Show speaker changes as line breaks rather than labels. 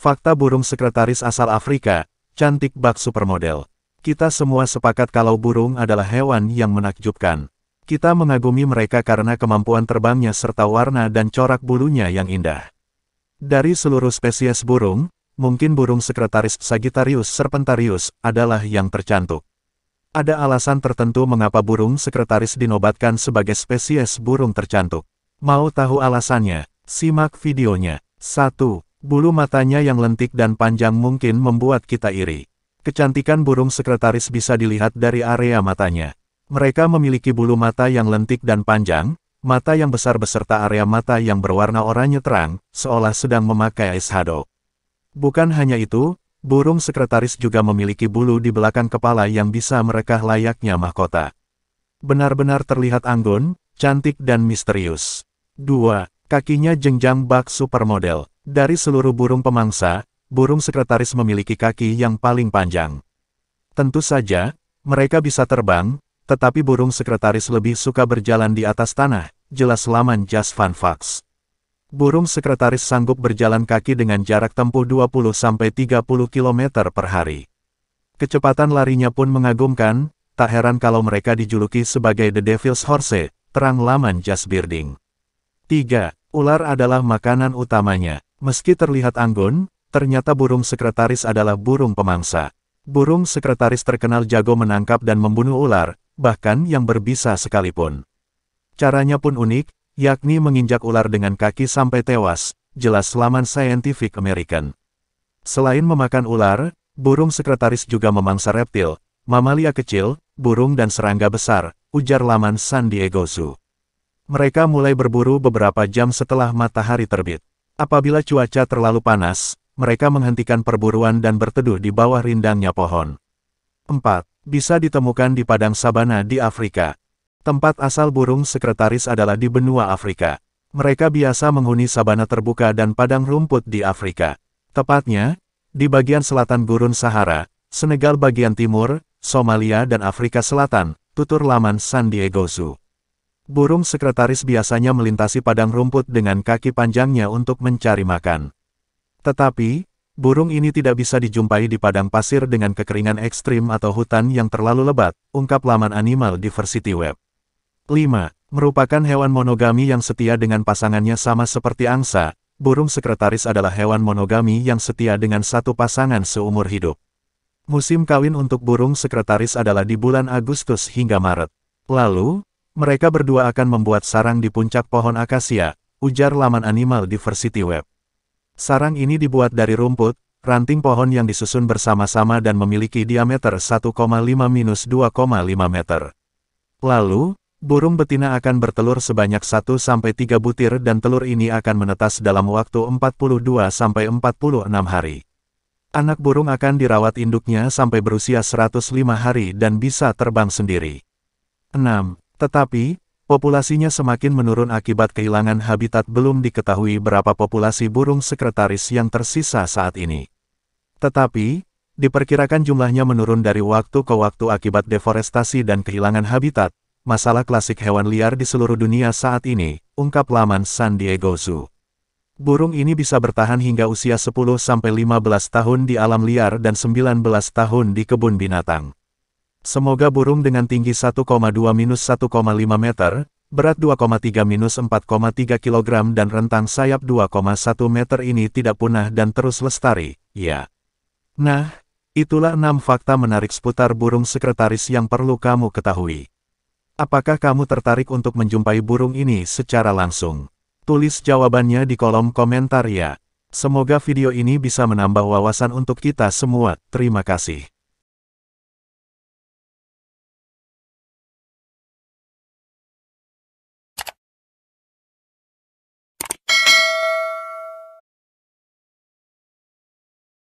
Fakta burung sekretaris asal Afrika, cantik bak supermodel. Kita semua sepakat kalau burung adalah hewan yang menakjubkan. Kita mengagumi mereka karena kemampuan terbangnya serta warna dan corak bulunya yang indah. Dari seluruh spesies burung, mungkin burung sekretaris Sagittarius serpentarius adalah yang tercantik. Ada alasan tertentu mengapa burung sekretaris dinobatkan sebagai spesies burung tercantik. Mau tahu alasannya? Simak videonya. 1. Bulu matanya yang lentik dan panjang mungkin membuat kita iri. Kecantikan burung sekretaris bisa dilihat dari area matanya. Mereka memiliki bulu mata yang lentik dan panjang, mata yang besar beserta area mata yang berwarna oranye terang, seolah sedang memakai eyeshadow. Bukan hanya itu, burung sekretaris juga memiliki bulu di belakang kepala yang bisa merekah layaknya mahkota. Benar-benar terlihat anggun, cantik dan misterius. 2. Kakinya jenjang bak supermodel. Dari seluruh burung pemangsa, burung sekretaris memiliki kaki yang paling panjang. Tentu saja, mereka bisa terbang, tetapi burung sekretaris lebih suka berjalan di atas tanah, jelas laman Jas Van Fax. Burung sekretaris sanggup berjalan kaki dengan jarak tempuh 20-30 km per hari. Kecepatan larinya pun mengagumkan, tak heran kalau mereka dijuluki sebagai The Devil's Horse, terang laman Jas Birding. 3. Ular adalah makanan utamanya. Meski terlihat anggun, ternyata burung sekretaris adalah burung pemangsa. Burung sekretaris terkenal jago menangkap dan membunuh ular, bahkan yang berbisa sekalipun. Caranya pun unik, yakni menginjak ular dengan kaki sampai tewas, jelas laman Scientific American. Selain memakan ular, burung sekretaris juga memangsa reptil, mamalia kecil, burung dan serangga besar, ujar laman San Diego Zoo. Mereka mulai berburu beberapa jam setelah matahari terbit. Apabila cuaca terlalu panas, mereka menghentikan perburuan dan berteduh di bawah rindangnya pohon. 4. Bisa ditemukan di padang sabana di Afrika. Tempat asal burung sekretaris adalah di benua Afrika. Mereka biasa menghuni sabana terbuka dan padang rumput di Afrika. Tepatnya, di bagian selatan gurun Sahara, Senegal bagian timur, Somalia dan Afrika Selatan, tutur laman San Diego Zoo burung sekretaris biasanya melintasi padang rumput dengan kaki panjangnya untuk mencari makan. Tetapi, burung ini tidak bisa dijumpai di padang pasir dengan kekeringan ekstrim atau hutan yang terlalu lebat, ungkap laman Animal Diversity Web. 5. Merupakan hewan monogami yang setia dengan pasangannya sama seperti angsa, burung sekretaris adalah hewan monogami yang setia dengan satu pasangan seumur hidup. Musim kawin untuk burung sekretaris adalah di bulan Agustus hingga Maret. Lalu, mereka berdua akan membuat sarang di puncak pohon akasia, ujar laman Animal Diversity Web. Sarang ini dibuat dari rumput, ranting pohon yang disusun bersama-sama dan memiliki diameter 1,5-2,5 meter. Lalu, burung betina akan bertelur sebanyak 1-3 butir dan telur ini akan menetas dalam waktu 42-46 hari. Anak burung akan dirawat induknya sampai berusia 105 hari dan bisa terbang sendiri. 6. Tetapi, populasinya semakin menurun akibat kehilangan habitat belum diketahui berapa populasi burung sekretaris yang tersisa saat ini. Tetapi, diperkirakan jumlahnya menurun dari waktu ke waktu akibat deforestasi dan kehilangan habitat, masalah klasik hewan liar di seluruh dunia saat ini, ungkap laman San Diego Zoo. Burung ini bisa bertahan hingga usia 10-15 tahun di alam liar dan 19 tahun di kebun binatang. Semoga burung dengan tinggi 1,2 minus 1,5 meter, berat 2,3 minus 4,3 kg dan rentang sayap 2,1 meter ini tidak punah dan terus lestari, ya. Nah, itulah 6 fakta menarik seputar burung sekretaris yang perlu kamu ketahui. Apakah kamu tertarik untuk menjumpai burung ini secara langsung? Tulis jawabannya di kolom komentar ya. Semoga video ini bisa menambah wawasan untuk kita semua. Terima kasih.